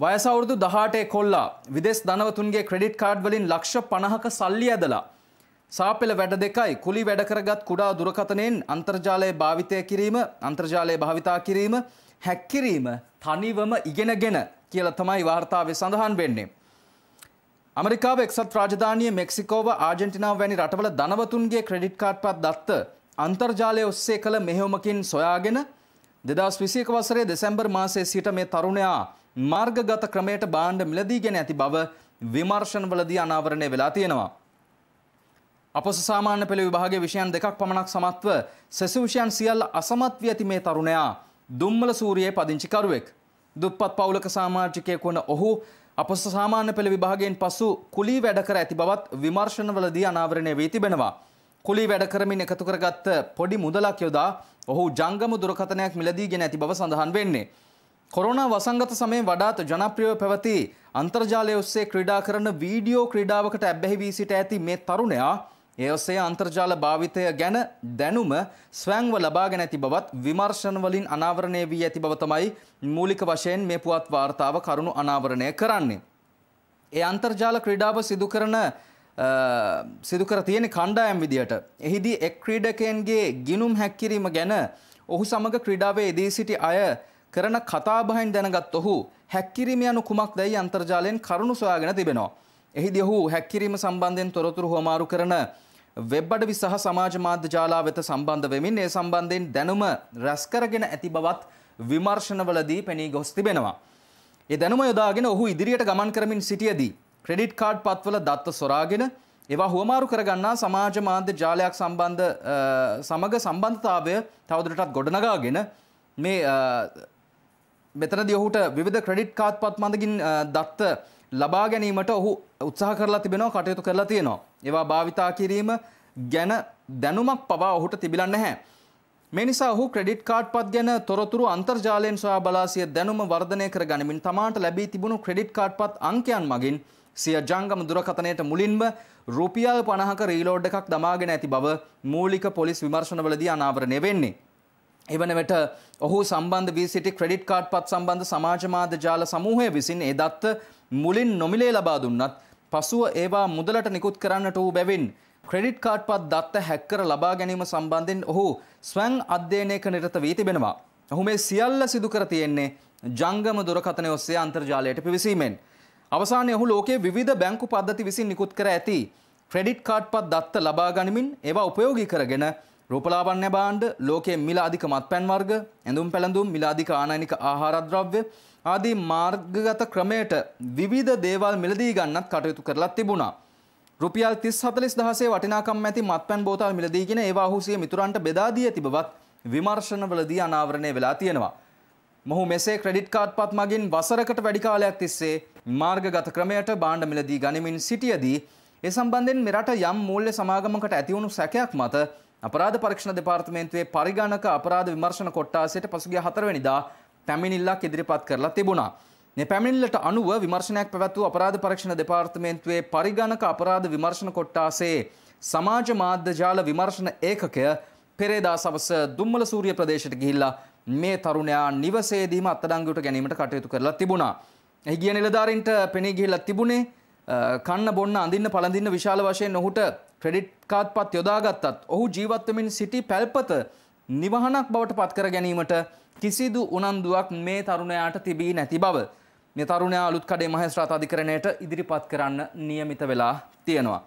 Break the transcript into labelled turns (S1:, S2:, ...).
S1: වයසවුරුදු දහටේ කොල්ලා විදෙස් ධනවතුන්ගේ credit card වලින් ලක්ෂ පණහක සල්ලි ඇදලා. සාපෙල වැඩ දෙකයි කුලි වැඩකරගත් කුඩා දුරකතනයෙන් අන්තර්ජාලය භාවිතය කිරීම අන්තර්ජාලය භාවිතා කිරීම හැක්කිරීම තනිවම ඉගෙනගෙන කියල තමයි වාර්තාවේ සඳහන් වෙන්නේ. අමරිකාව එක්සත් රාජධානය මෙක්සිකෝව ආජෙන්ටිනාව වැනි රටවල ධනවතුන්ගේ ක්‍රඩිට් කාඩ් පත් දත්ත අන්තර්ජාලය ඔස්සේ කළ මෙහෙවමකින් සොයාගෙන දෙදස් විසියක වසරේ දෙසැම්බර් මාසේ සිට මේ තරුණයා මාර්ගගත ක්‍රමයට බාණ්ඩ මිලදීගෙන ඇති බව විමර්ශනවලදී අනාවරණය වෙලා තියෙනවා. අපොස සාමාන්‍ය පෙළ විභාගයේ විෂයන් දෙකක් පමණක් සමත්ව සෙසු විෂයන් සියල්ල අසමත් වී ඇති මේ තරුණයා දුම්මල සූරියේ පදිංචිකරුවෙක්. දුප්පත් පවුලක සාමාජිකයෙකු වන ඔහු අපොස සාමාන්‍ය පෙළ විභාගයෙන් පසු කුලී වැඩ කර ඇති බවත් විමර්ශනවලදී අනාවරණය වී තිබෙනවා. කුලී වැඩ කරමින් එකතු කරගත්ත පොඩි මුදලක් යොදා ඔහු ජංගම දුරකථනයක් මිලදීගෙන ඇති බව සඳහන් වෙන්නේ. කොරෝනා වසංගත සමය වඩාත් ජනප්‍රියව පැවති අන්තර්ජාලය ඔස්සේ ක්‍රීඩා කරන වීඩියෝ ක්‍රීඩාවකට ඇබ්බැහි වී සිට ඇති මේ තරුණයා ඒ ඔස්සේ අන්තර්ජාල භාවිතය ගැන දැනුම ස්වංව ලබාගෙන ඇති බවත් විමර්ශනවලින් අනාවරණය වී ඇති බව තමයි මූලික වශයෙන් මේ පුවත් වාර්තාව කරුණු අනාවරණය කරන්නේ. ඒ අන්තර්ජාල ක්‍රීඩාව සිදු කරන සිදුකර තියෙන කණ්ඩායම් විදියට. එහිදී එක් ක්‍රීඩකයන්ගේ ගිනුම් හැක්කිරීම ගැන ඔහු සමඟ ක්‍රීඩාවේ එදී සිටි අය කරන කතාබහෙන් දැනගත් ඔහු හැක්කිරීම යනු කුමක් දැයි අන්තර්ජාලයෙන් කරුණු සොයාගෙන තිබෙනවා. එහිදී ඔහු හැක්කිරීම සම්බන්ධයෙන් තොරතුරු හොමාරු කරන වෙබ් අඩවි සහ සමාජ මාධ්‍ය ජාලා වෙත සම්බන්ධ වෙමින් ඒ සම්බන්ධයෙන් දැනුම රැස් කරගෙන ඇති බවත් විමර්ශනවලදී පෙනී ගොස් තිබෙනවා. ඒ දැනුම යොදාගෙන ඔහු ඉදිරියට ගමන් කරමින් සිටියදී ක්‍රෙඩිට් කාඩ් පත්වල දත්ත සොරාගෙන ඒවා හුවමාරු කරගන්නා සමාජ මාධ්‍ය ජාලයක් සම්බන්ධ සමග සම්බන්ධතාවය තවදුරටත් ගොඩනගාගෙන මේ මෙතනදී ඔහුට විවිධ ක්‍රෙඩිට් කාඩ් පත් මඳකින් දත්ත ලබා ගැනීමට ඔහු උත්සාහ කරලා තිබෙනවා කටයුතු කරලා තියෙනවා. ඒවා භාවිතා කිරීම ගැන දැනුමක් පවා ඔහුට තිබිලා නැහැ. මේ නිසා ඔහු ක්‍රෙඩිට් කාඩ් පත් ගැන තොරතුරු අන්තර්ජාලයෙන් සොයා බලා සිය දැනුම වර්ධනය කර ගනිමින් තමාට ලැබී තිබුණු ක්‍රෙඩිට් කාඩ් පත් අංකයන් මගින් සිය ජංගම දුරකථනයට මුලින්ම රුපියල් 50ක රීලෝඩ් එකක් දමාගෙන ඇති බව මූලික පොලිස් විමර්ශනවලදී අනාවරණය වෙන්නේ. එවන වෙට ඔහු සම්බන්ධ වී සිටි ක්‍රඩිට් කාඩ් පත් සම්බන්ධ සමාජමාධ්‍ය ජාල සමූහය විසින් ඒ දත්ත මුලින් නොමිලේ ලබා දුන්නත් පසුව ඒවා මුදලට නිකුත් කරන්නට වූ බැවින් ක්‍රඩිට් කාඩ් පත් දත්ත හැක්කර ලබා ගැනීම සම්බන්ධයෙන් ඔහු ස්වං අධ්‍යයනයක නිරත වී තිබෙනවා. ඔහු මේ සියල්ල සිදු කර තියෙන්නේ ජංගම දුරකථනය ඔස්සේ අන්තර්ජාලයට පිවිසීමෙන්. අවසානයේ ඔහු ලෝකයේ විවිධ බැංකු පද්ධති විසින් නිකුත් කර ඇති ක්‍රෙඩිට් කාඩ් පත් දත්ත ලබා ගනිමින් ඒවා උපයෝගී කරගෙන රූපලාබන්‍ය බාණ්ඩ ලෝකයේ මිල අධික මත්පැන් වර්ග ඇඳුම් පැළඳුම් මිල අධික ආනයනික ආහාරද්‍රව්‍ය ආදී මාර්ගගත ක්‍රමයට විවිධ දේවල් මිලදී ගන්නත් කටයුතු කරලා තිබුණා. රුපියල් 30 40000 වටිනාකම් ඇති මත්පැන් බෝතල් මිලදීගෙන ඒවා ඔහුසිය මිතුරන්ට බෙදා දී ඇති බවත් විමර්ශනවලදී අනාවරණය වෙලා තියෙනවා. මොහු මෙසේ ක්‍රෙඩිට් කාඩ් පත් මගින් වසරකට වැඩි කාලයක් තිස්සේ මාර්ගගත ක්‍රමයට බාණ්ඩ මිලදී ගනිමින් සිටියදී ඒ සම්බන්ධයෙන් මෙරට යම් මූල්‍ය සමාගමකට ඇතිවුණු සැකයක් මත අපරාධ පරීක්ෂණ දෙපාර්තමේන්තුවේ පරිගණක අපරාධ විමර්ශන කොට්ටාසයට පසුගිය හතරවෙනිදා පැමිණිල්ලක් ඉදිරිපත් කරලා තිබුණා. මේ පැමිණිල්ලට අනුව විමර්ශනයක් පැවැත්වූ අපරාධ පරීක්ෂණ දෙපාර්තමේන්තුවේ පරිගණක අපරාධ විමර්ශන කොට්ටාසේ සමාජ මාධ්‍ය ජාල විමර්ශන ඒකකය පෙරේදා සවස දුම්මල සූරිය ප්‍රදේශයට ගිහිල්ලා මේ තරුණයා නිවසේදීම අත්අඩංගුවට ගැනීමට කටයුතු කරලා තිබුණා. එහි ගිය නිලධාරීන්ට පෙනී ගිහිල්ලා තිබුණේ කන්න බොන්න අඳින්න පළඳින්න විශාල වශයෙන් ඔහුට ක්‍රෙඩිට් කාත්පත් යොදාගත්තත් ඔහු ජීවත්වමින් සිටි පැල්පත නිවහනක් බවට පත්කර ගැනීමට කිසිදු උනන්දුවක් මේ තරුණයාට තිබී නැති බව. මේ තරුණයා අලුත් කඩේ මහේස්ත්‍රාත් අධිකරණයට ඉදිරිපත් කරන්න නියමිත වෙලා තියෙනවා.